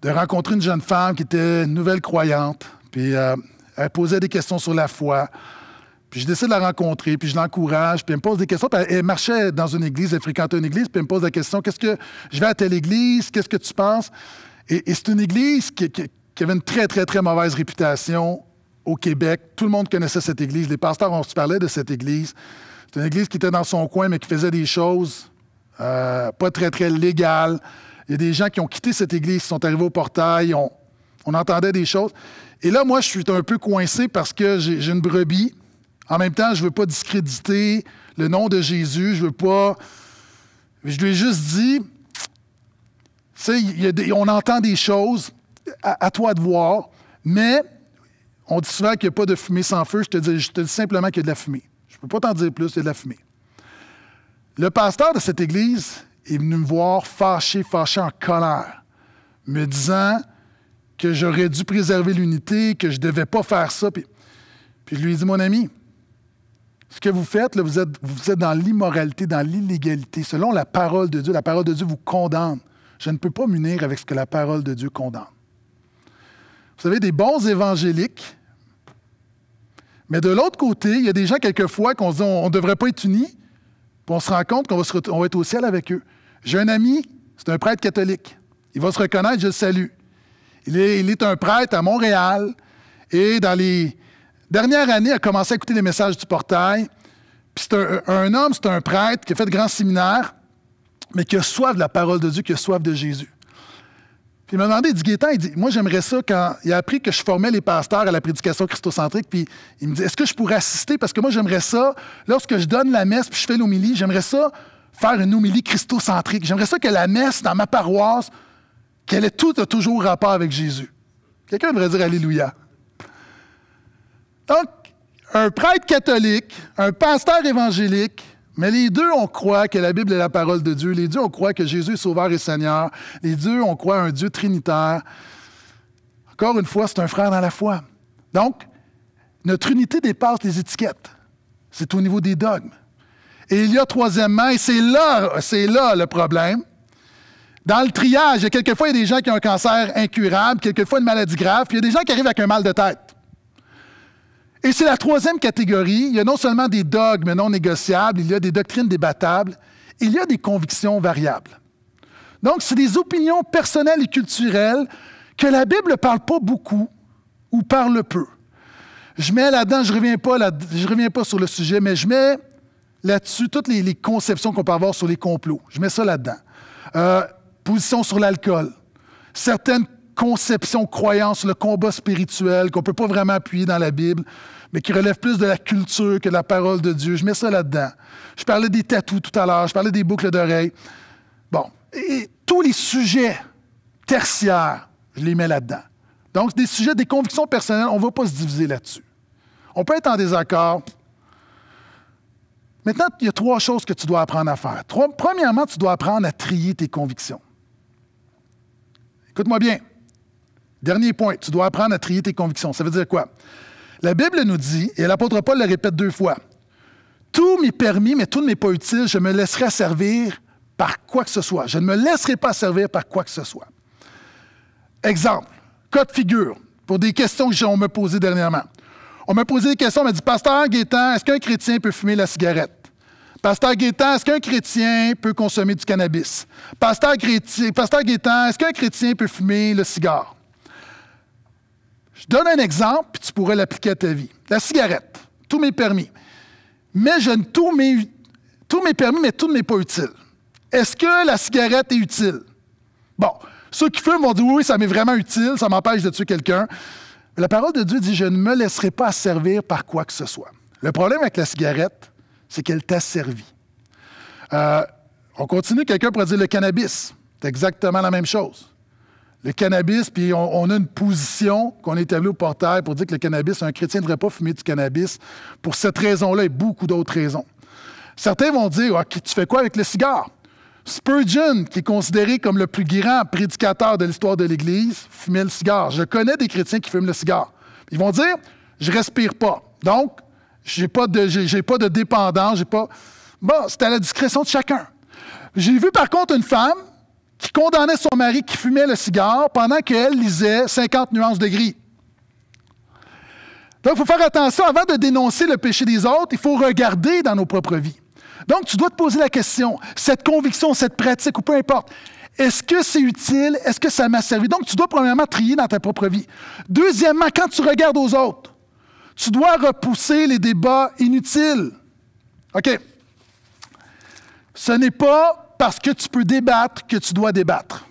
S2: rencontrer une jeune femme qui était nouvelle croyante. Puis euh, elle posait des questions sur la foi. Puis je décide de la rencontrer, puis je l'encourage, puis elle me pose des questions. elle, marchait dans une église, elle fréquentait une église, puis elle me pose la question Qu'est-ce que je vais à telle église Qu'est-ce que tu penses Et, c'est une église qui, avait une très, très, très mauvaise réputation au Québec. Tout le monde connaissait cette église. Les pasteurs, on se parlait de cette église. C'est une église qui était dans son coin, mais qui faisait des choses euh, pas très, très légales. Il y a des gens qui ont quitté cette église, qui sont arrivés au portail, on, entendait des choses. Et là, moi, je suis un peu coincé parce que j'ai une brebis. En même temps, je ne veux pas discréditer le nom de Jésus. Je veux pas. Je lui ai juste dit, tu sais, on entend des choses, à toi de voir, mais on dit souvent qu'il n'y a pas de fumée sans feu. Je te dis, simplement qu'il y a de la fumée. Je ne peux pas t'en dire plus, il y a de la fumée. Le pasteur de cette église est venu me voir fâché, fâché en colère, me disant que j'aurais dû préserver l'unité, que je ne devais pas faire ça. Puis, je lui ai dit, mon ami, ce que vous faites, vous, êtes, vous êtes dans l'immoralité, dans l'illégalité. Selon la parole de Dieu, la parole de Dieu vous condamne. Je ne peux pas m'unir avec ce que la parole de Dieu condamne. Vous savez, des bons évangéliques. Mais de l'autre côté, il y a des gens, quelquefois, qu'on se dit on ne devrait pas être unis, puis on se rend compte qu'on va, être au ciel avec eux. J'ai un ami, c'est un prêtre catholique. Il va se reconnaître, je le salue. Il est, un prêtre à Montréal et dans les dernières années, il a commencé à écouter les messages du portail. Puis c'est un, un homme, c'est un prêtre qui a fait de grands séminaires, mais qui a soif de la parole de Dieu, qui a soif de Jésus. Puis il m'a demandé, il dit Gaétan, il dit, moi j'aimerais ça quand il a appris que je formais les pasteurs à la prédication christocentrique, puis il me dit, est-ce que je pourrais assister? Parce que moi j'aimerais ça, lorsque je donne la messe puis je fais l'homilie, j'aimerais ça faire une homilie christocentrique. J'aimerais ça que la messe dans ma paroisse, qu'elle ait tout a toujours rapport avec Jésus. Quelqu'un devrait dire Alléluia. Donc, un prêtre catholique, un pasteur évangélique, mais les deux, on croit que la Bible est la parole de Dieu. Les deux, on croit que Jésus est Sauveur et Seigneur. Les deux, on croit un Dieu trinitaire. Encore une fois, c'est un frère dans la foi. Donc, notre unité dépasse les étiquettes. C'est au niveau des dogmes. Et il y a troisièmement, et c'est là, c'est là le problème, dans le triage, il y a quelquefois des gens qui ont un cancer incurable, quelquefois une maladie grave, puis il y a des gens qui arrivent avec un mal de tête. Et c'est la troisième catégorie. Il y a non seulement des dogmes non négociables, il y a des doctrines débattables, il y a des convictions variables. Donc, c'est des opinions personnelles et culturelles que la Bible ne parle pas beaucoup ou parle peu. Je mets là-dedans, je ne reviens, pas là, je reviens pas sur le sujet, mais je mets là-dessus toutes les, conceptions qu'on peut avoir sur les complots. Je mets ça là-dedans. Euh, position sur l'alcool. Certaines conception, croyance, le combat spirituel qu'on ne peut pas vraiment appuyer dans la Bible, mais qui relève plus de la culture que de la parole de Dieu. Je mets ça là-dedans. Je parlais des tatous tout à l'heure, je parlais des boucles d'oreilles. Bon, et tous les sujets tertiaires, je les mets là-dedans. Donc, des sujets, des convictions personnelles, on ne va pas se diviser là-dessus. On peut être en désaccord. Maintenant, il y a trois choses que tu dois apprendre à faire. premièrement, tu dois apprendre à trier tes convictions. Écoute-moi bien. Dernier point, tu dois apprendre à trier tes convictions. Ça veut dire quoi? La Bible nous dit, et l'apôtre Paul le répète deux fois, Tout m'est permis, mais tout ne m'est pas utile. Je me laisserai servir par quoi que ce soit. Je ne me laisserai pas servir par quoi que ce soit. Exemple, cas de figure, pour des questions que qu'on me posées dernièrement. On m'a posé des questions, on m'a dit Pasteur Gaétan, est-ce qu'un chrétien peut fumer la cigarette Pasteur Gaétan, est-ce qu'un chrétien peut consommer du cannabis Pasteur, Pasteur Gaétan, est-ce qu'un chrétien peut fumer le cigare je donne un exemple, puis tu pourrais l'appliquer à ta vie. La cigarette, tous mes permis. Mais je ne tous mes, permis, mais tout n'est pas utile. Est-ce que la cigarette est utile? Bon, ceux qui fument vont dire oui, ça m'est vraiment utile, ça m'empêche de tuer quelqu'un. La parole de Dieu dit, je ne me laisserai pas servir par quoi que ce soit. Le problème avec la cigarette, c'est qu'elle t'a servi. Euh, on continue, quelqu'un pourrait dire le cannabis. C'est exactement la même chose le cannabis, puis on, a une position qu'on établit au portail pour dire que le cannabis, un chrétien ne devrait pas fumer du cannabis pour cette raison-là et beaucoup d'autres raisons. Certains vont dire ah, Tu fais quoi avec le cigare Spurgeon, qui est considéré comme le plus grand prédicateur de l'histoire de l'Église, fumait le cigare. Je connais des chrétiens qui fument le cigare. Ils vont dire Je respire pas. Donc, j'ai pas j'ai, pas de dépendance, j'ai pas. Bon, c'est à la discrétion de chacun. J'ai vu par contre une femme qui condamnait son mari qui fumait le cigare pendant qu'elle lisait 50 nuances de gris. Donc, il faut faire attention. Avant de dénoncer le péché des autres, il faut regarder dans nos propres vies. Donc, tu dois te poser la question, cette conviction, cette pratique, ou peu importe, est-ce que c'est utile? Est-ce que ça m'a servi? Donc, tu dois premièrement trier dans ta propre vie. Deuxièmement, quand tu regardes aux autres, tu dois repousser les débats inutiles. OK. Ce n'est pas parce que tu peux débattre que tu dois débattre.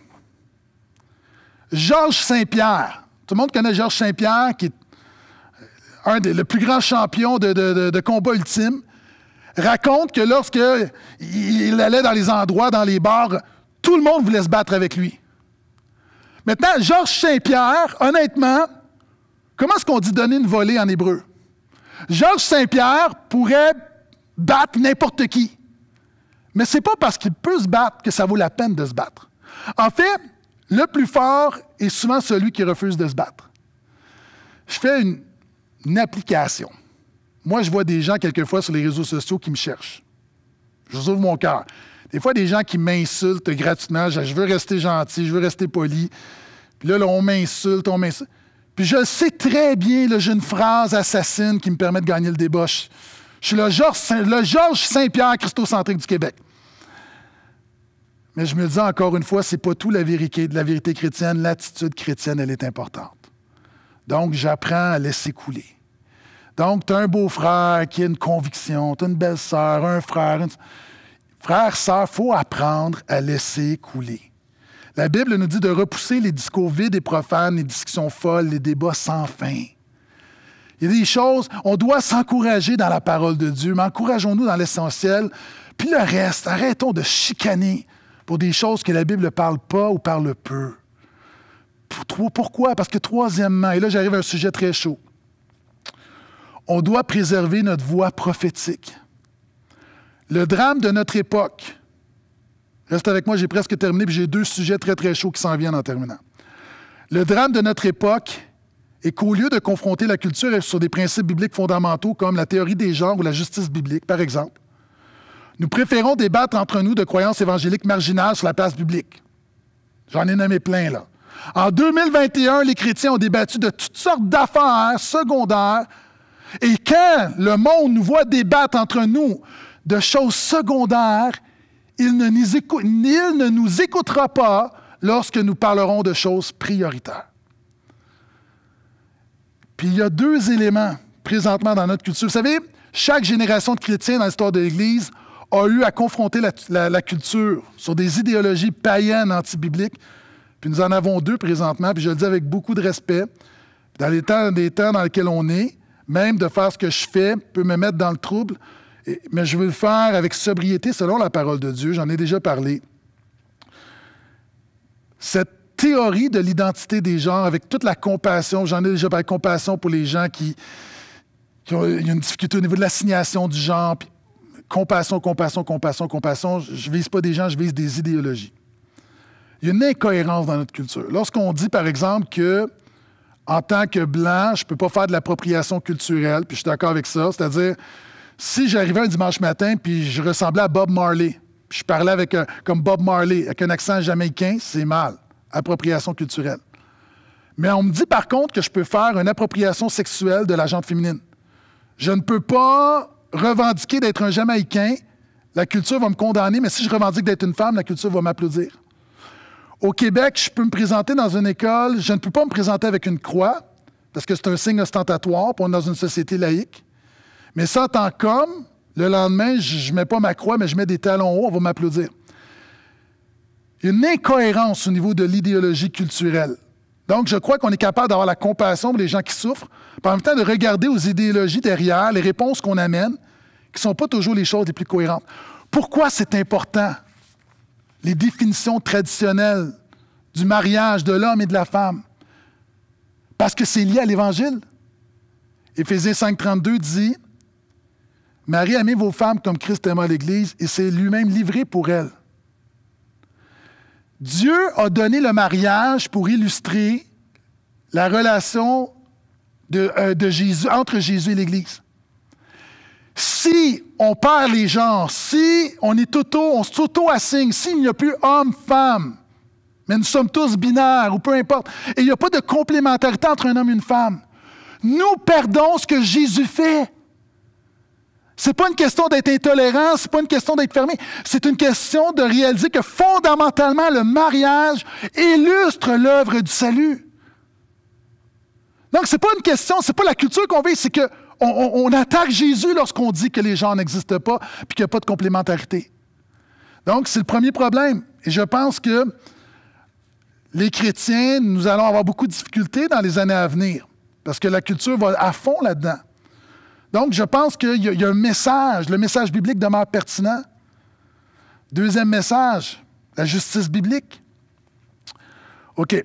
S2: Georges Saint-Pierre, tout le monde connaît Georges Saint-Pierre, qui est un des plus grands champions de, combat ultime, raconte que lorsqu'il allait dans les endroits, dans les bars, tout le monde voulait se battre avec lui. Maintenant, Georges Saint-Pierre, honnêtement, comment est-ce qu'on dit donner une volée en hébreu? Georges Saint-Pierre pourrait battre n'importe qui. Mais ce n'est pas parce qu'il peut se battre que ça vaut la peine de se battre. En fait, le plus fort est souvent celui qui refuse de se battre. Je fais une, application. Moi, je vois des gens quelquefois sur les réseaux sociaux qui me cherchent. Je vous ouvre mon cœur. Des fois, des gens qui m'insultent gratuitement, je veux rester gentil, je veux rester poli. Puis là, là on m'insulte, on m'insulte. Puis je sais très bien, j'ai une phrase assassine qui me permet de gagner le débauche. Je suis le Georges Saint-Pierre christocentrique du Québec. Mais je me dis encore une fois, c'est pas tout la vérité, de la vérité chrétienne. L'attitude chrétienne, elle est importante. Donc, j'apprends à laisser couler. Donc, tu as un beau-frère qui a une conviction, tu as une belle-sœur, un frère. Frère, sœur, faut apprendre à laisser couler. La Bible nous dit de repousser les discours vides et profanes, les discussions folles, les débats sans fin. Il y a des choses, on doit s'encourager dans la parole de Dieu, mais encourageons-nous dans l'essentiel. Puis le reste, arrêtons de chicaner pour des choses que la Bible ne parle pas ou parle peu. Pourquoi? Parce que troisièmement, et là j'arrive à un sujet très chaud, on doit préserver notre voix prophétique. Le drame de notre époque, reste avec moi, j'ai presque terminé, puis j'ai deux sujets très très chauds qui s'en viennent en terminant. Le drame de notre époque, et qu'au lieu de confronter la culture sur des principes bibliques fondamentaux comme la théorie des genres ou la justice biblique, par exemple, nous préférons débattre entre nous de croyances évangéliques marginales sur la place publique. J'en ai nommé plein, là. En 2021, les chrétiens ont débattu de toutes sortes d'affaires secondaires. Et quand le monde nous voit débattre entre nous de choses secondaires, il ne nous, il ne nous écoutera pas lorsque nous parlerons de choses prioritaires il y a deux éléments présentement dans notre culture. Vous savez, chaque génération de chrétiens dans l'histoire de l'Église a eu à confronter la, culture sur des idéologies païennes antibibliques. Puis nous en avons deux présentement, puis je le dis avec beaucoup de respect. Dans les temps, des temps dans lesquels on est, même de faire ce que je fais peut me mettre dans le trouble, mais je veux le faire avec sobriété selon la parole de Dieu. J'en ai déjà parlé. Cette théorie de l'identité des genres, avec toute la compassion, j'en ai déjà parlé, compassion pour les gens qui, qui ont, une difficulté au niveau de l'assignation du genre, compassion, compassion, compassion, compassion, je ne vise pas des gens, je vise des idéologies. Il y a une incohérence dans notre culture. Lorsqu'on dit, par exemple, que en tant que blanc, je ne peux pas faire de l'appropriation culturelle, puis je suis d'accord avec ça, c'est-à-dire, si j'arrivais un dimanche matin, puis je ressemblais à Bob Marley, je parlais avec comme Bob Marley, avec un accent jamaïcain, c'est mal appropriation culturelle. Mais on me dit par contre que je peux faire une appropriation sexuelle de la gente féminine. Je ne peux pas revendiquer d'être un Jamaïcain. La culture va me condamner, mais si je revendique d'être une femme, la culture va m'applaudir. Au Québec, je peux me présenter dans une école, je ne peux pas me présenter avec une croix, parce que c'est un signe ostentatoire, pour dans une société laïque. Mais ça, tant qu'homme, le lendemain, je ne mets pas ma croix, mais je mets des talons hauts, on va m'applaudir une incohérence au niveau de l'idéologie culturelle. Donc, je crois qu'on est capable d'avoir la compassion pour les gens qui souffrent, par en même temps de regarder aux idéologies derrière, les réponses qu'on amène, qui ne sont pas toujours les choses les plus cohérentes. Pourquoi c'est important? Les définitions traditionnelles du mariage de l'homme et de la femme. Parce que c'est lié à l'Évangile. Éphésiens 5.32 dit, Marie, aimez vos femmes comme Christ aimait l'Église et s'est lui-même livré pour elle. Dieu a donné le mariage pour illustrer la relation de, euh, Jésus, entre Jésus et l'Église. Si on perd les gens, si on est tout on s'auto-assigne, s'il n'y a plus homme-femme, mais nous sommes tous binaires ou peu importe, et il n'y a pas de complémentarité entre un homme et une femme, nous perdons ce que Jésus fait. Ce n'est pas une question d'être intolérant, ce n'est pas une question d'être fermé, c'est une question de réaliser que fondamentalement, le mariage illustre l'œuvre du salut. Donc, ce n'est pas une question, ce n'est pas la culture qu'on vit, c'est qu'on on, attaque Jésus lorsqu'on dit que les gens n'existent pas et qu'il n'y a pas de complémentarité. Donc, c'est le premier problème. Et je pense que les chrétiens, nous allons avoir beaucoup de difficultés dans les années à venir parce que la culture va à fond là-dedans. Donc, je pense qu'il y, a un message. Le message biblique demeure pertinent. Deuxième message, la justice biblique. OK.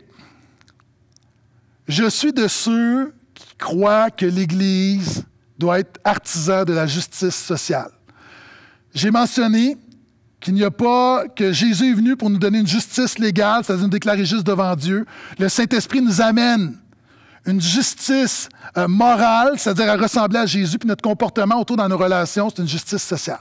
S2: Je suis de ceux qui croient que l'Église doit être artisan de la justice sociale. J'ai mentionné qu'il n'y a pas que Jésus est venu pour nous donner une justice légale, c'est-à-dire nous déclarer juste devant Dieu. Le Saint-Esprit nous amène une justice euh, morale, c'est-à-dire à ressembler à Jésus, puis notre comportement autour dans nos relations, c'est une justice sociale.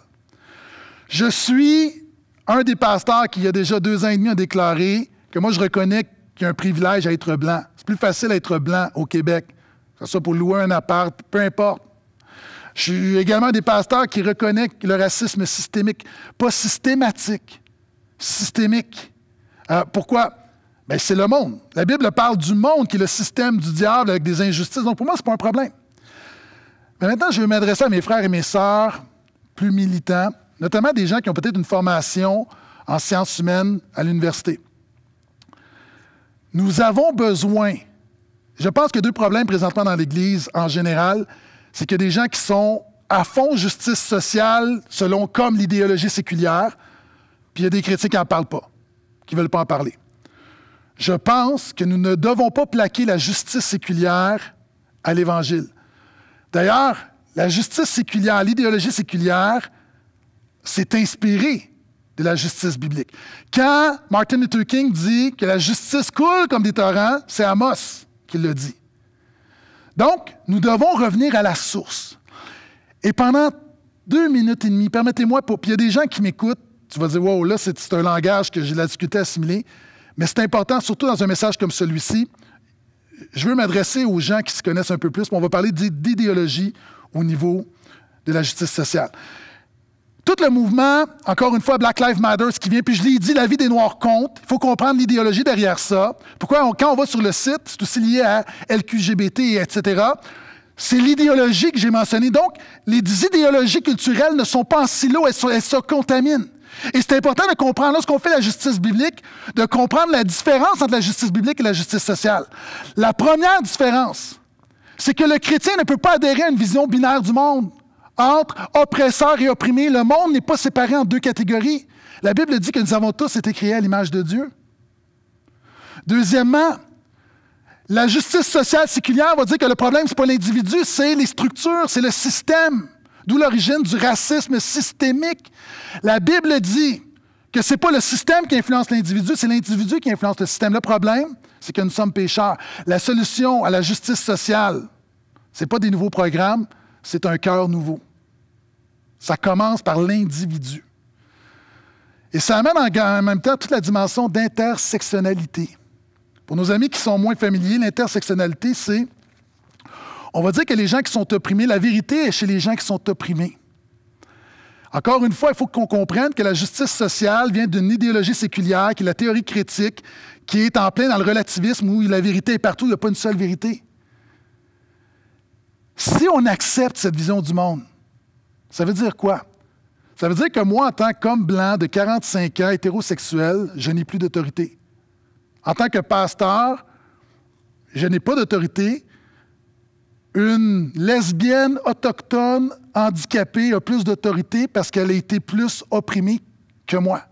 S2: Je suis un des pasteurs qui, il y a déjà deux ans et demi, a déclaré que moi, je reconnais qu'il y a un privilège à être blanc. C'est plus facile d'être blanc au Québec, que ce soit pour louer un appart, peu importe. Je suis également des pasteurs qui reconnaissent le racisme systémique, pas systématique, systémique. Euh, pourquoi? Ben, c'est le monde. La Bible parle du monde qui est le système du diable avec des injustices. Donc pour moi, ce n'est pas un problème. Mais maintenant, je vais m'adresser à mes frères et mes sœurs plus militants, notamment des gens qui ont peut-être une formation en sciences humaines à l'université. Nous avons besoin, je pense que deux problèmes présentement dans l'Église en général, c'est que des gens qui sont à fond justice sociale selon comme l'idéologie séculière, puis il y a des critiques qui n'en parlent pas, qui ne veulent pas en parler je pense que nous ne devons pas plaquer la justice séculière à l'Évangile. D'ailleurs, la justice séculière, l'idéologie séculière, s'est inspirée de la justice biblique. Quand Martin Luther King dit que la justice coule comme des torrents, c'est Amos qui le dit. Donc, nous devons revenir à la source. Et pendant deux minutes et demie, permettez-moi, pour... il y a des gens qui m'écoutent, tu vas dire, wow, là, c'est un langage que j'ai la difficulté à assimiler. Mais c'est important, surtout dans un message comme celui-ci. Je veux m'adresser aux gens qui se connaissent un peu plus, mais on va parler d'idéologie au niveau de la justice sociale. Tout le mouvement, encore une fois, Black Lives Matter, ce qui vient, puis je l'ai dit, la vie des Noirs compte. Il faut comprendre l'idéologie derrière ça. Pourquoi, quand on va sur le site, c'est aussi lié à LQGBT, etc. C'est l'idéologie que j'ai mentionnée. Donc, les idéologies culturelles ne sont pas en silo, elles se contaminent. Et c'est important de comprendre, lorsqu'on fait la justice biblique, de comprendre la différence entre la justice biblique et la justice sociale. La première différence, c'est que le chrétien ne peut pas adhérer à une vision binaire du monde entre oppresseur et opprimé. Le monde n'est pas séparé en deux catégories. La Bible dit que nous avons tous été créés à l'image de Dieu. Deuxièmement, la justice sociale séculière va dire que le problème, ce n'est pas l'individu, c'est les structures, c'est le système d'où l'origine du racisme systémique. La Bible dit que ce n'est pas le système qui influence l'individu, c'est l'individu qui influence le système. Le problème, c'est que nous sommes pécheurs. La solution à la justice sociale, ce n'est pas des nouveaux programmes, c'est un cœur nouveau. Ça commence par l'individu. Et ça amène en même temps toute la dimension d'intersectionnalité. Pour nos amis qui sont moins familiers, l'intersectionnalité, c'est on va dire que les gens qui sont opprimés, la vérité est chez les gens qui sont opprimés. Encore une fois, il faut qu'on comprenne que la justice sociale vient d'une idéologie séculière, qui est la théorie critique, qui est en plein dans le relativisme où la vérité est partout, il n'y a pas une seule vérité. Si on accepte cette vision du monde, ça veut dire quoi? Ça veut dire que moi, en tant qu'homme blanc de 45 ans, hétérosexuel, je n'ai plus d'autorité. En tant que pasteur, je n'ai pas d'autorité une lesbienne autochtone handicapée a plus d'autorité parce qu'elle a été plus opprimée que moi.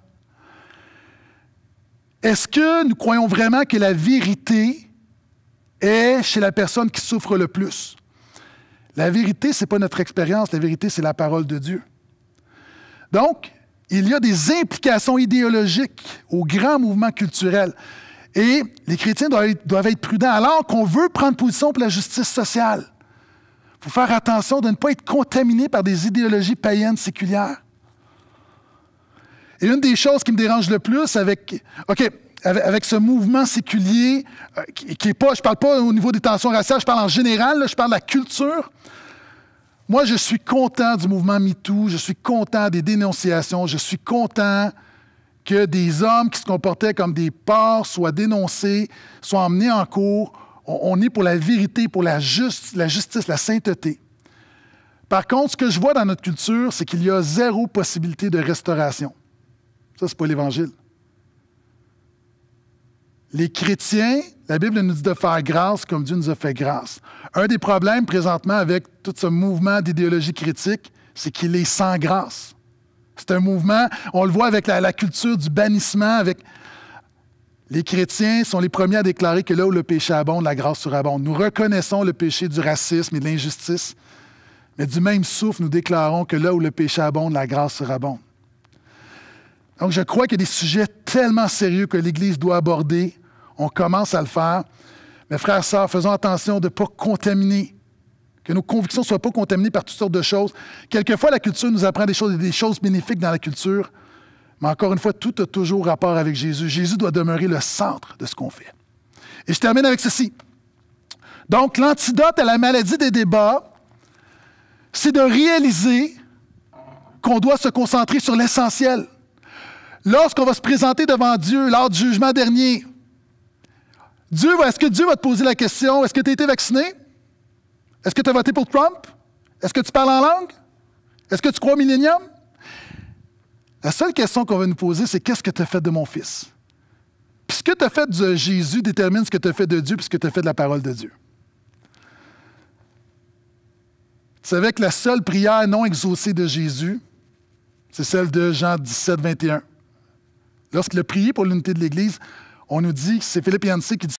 S2: Est-ce que nous croyons vraiment que la vérité est chez la personne qui souffre le plus? La vérité, ce n'est pas notre expérience, la vérité, c'est la parole de Dieu. Donc, il y a des implications idéologiques au grand mouvement culturel. Et les chrétiens doivent être prudents alors qu'on veut prendre position pour la justice sociale. Il faut faire attention de ne pas être contaminé par des idéologies païennes séculières. Et une des choses qui me dérange le plus avec, OK, avec, ce mouvement séculier, euh, qui, pas, je ne parle pas au niveau des tensions raciales, je parle en général, je parle de la culture. Moi, je suis content du mouvement MeToo, je suis content des dénonciations, je suis content que des hommes qui se comportaient comme des porcs soient dénoncés, soient emmenés en cours. On, est pour la vérité, pour la, juste, la justice, la sainteté. Par contre, ce que je vois dans notre culture, c'est qu'il y a zéro possibilité de restauration. Ça, c'est pas l'Évangile. Les chrétiens, la Bible nous dit de faire grâce comme Dieu nous a fait grâce. Un des problèmes présentement avec tout ce mouvement d'idéologie critique, c'est qu'il est sans grâce. C'est un mouvement, on le voit avec la, culture du bannissement, avec... Les chrétiens sont les premiers à déclarer que là où le péché abonde, la grâce surabonde. Nous reconnaissons le péché du racisme et de l'injustice, mais du même souffle, nous déclarons que là où le péché abonde, la grâce surabonde. Donc, je crois qu'il y a des sujets tellement sérieux que l'Église doit aborder. On commence à le faire. Mais frères, sœurs, faisons attention de ne pas contaminer que nos convictions ne soient pas contaminées par toutes sortes de choses. Quelquefois, la culture nous apprend des choses, des choses bénéfiques dans la culture, mais encore une fois, tout a toujours rapport avec Jésus. Jésus doit demeurer le centre de ce qu'on fait. Et je termine avec ceci. Donc, l'antidote à la maladie des débats, c'est de réaliser qu'on doit se concentrer sur l'essentiel. Lorsqu'on va se présenter devant Dieu lors du jugement dernier, Dieu, est-ce que Dieu va te poser la question, est-ce que tu as été vacciné? Est-ce que tu as voté pour Trump? Est-ce que tu parles en langue? Est-ce que tu crois au millénium? La seule question qu'on va nous poser, c'est qu'est-ce que tu as fait de mon fils? Puis ce que tu as fait de Jésus détermine ce que tu as fait de Dieu, puis ce que tu as fait de la parole de Dieu. Tu savais que la seule prière non exaucée de Jésus, c'est celle de Jean 17, 21. Lorsqu'il a prié pour l'unité de l'Église, on nous dit, c'est Philippe qui dit